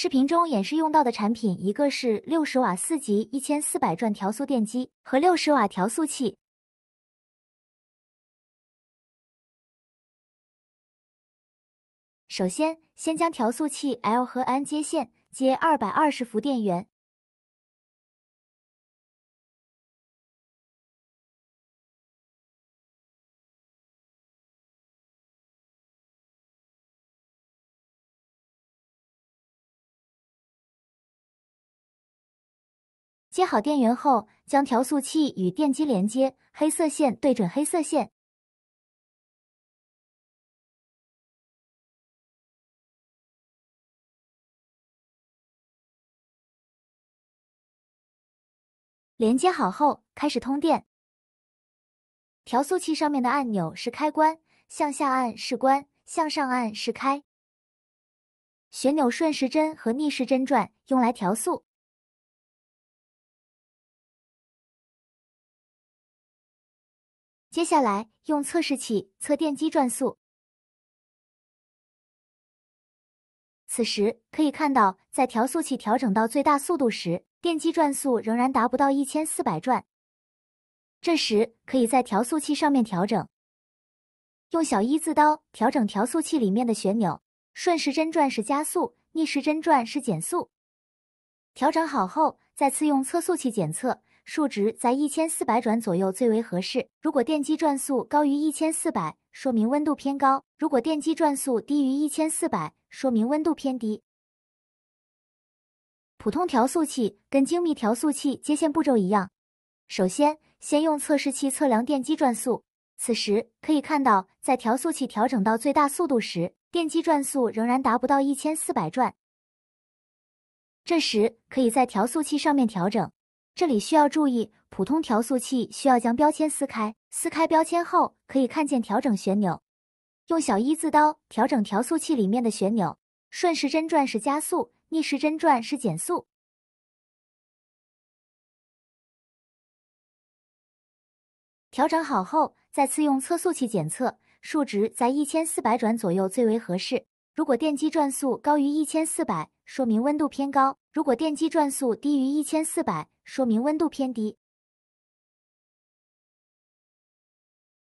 视频中演示用到的产品，一个是六十瓦四级一千四百转调速电机和六十瓦调速器。首先，先将调速器 L 和 N 接线接二百二十伏电源。接好电源后，将调速器与电机连接，黑色线对准黑色线。连接好后，开始通电。调速器上面的按钮是开关，向下按是关，向上按是开。旋钮顺时针和逆时针转，用来调速。接下来用测试器测电机转速。此时可以看到，在调速器调整到最大速度时，电机转速仍然达不到一千四百转。这时可以在调速器上面调整，用小一字刀调整调速器里面的旋钮，顺时针转是加速，逆时针转是减速。调整好后，再次用测速器检测。数值在一千四百转左右最为合适。如果电机转速高于一千四百，说明温度偏高；如果电机转速低于一千四百，说明温度偏低。普通调速器跟精密调速器接线步骤一样。首先，先用测试器测量电机转速。此时可以看到，在调速器调整到最大速度时，电机转速仍然达不到一千四百转。这时，可以在调速器上面调整。这里需要注意，普通调速器需要将标签撕开。撕开标签后，可以看见调整旋钮。用小一字刀调整调速器里面的旋钮，顺时针转是加速，逆时针转是减速。调整好后，再次用测速器检测，数值在一千四百转左右最为合适。如果电机转速高于一千四百，说明温度偏高；如果电机转速低于一千四百，说明温度偏低。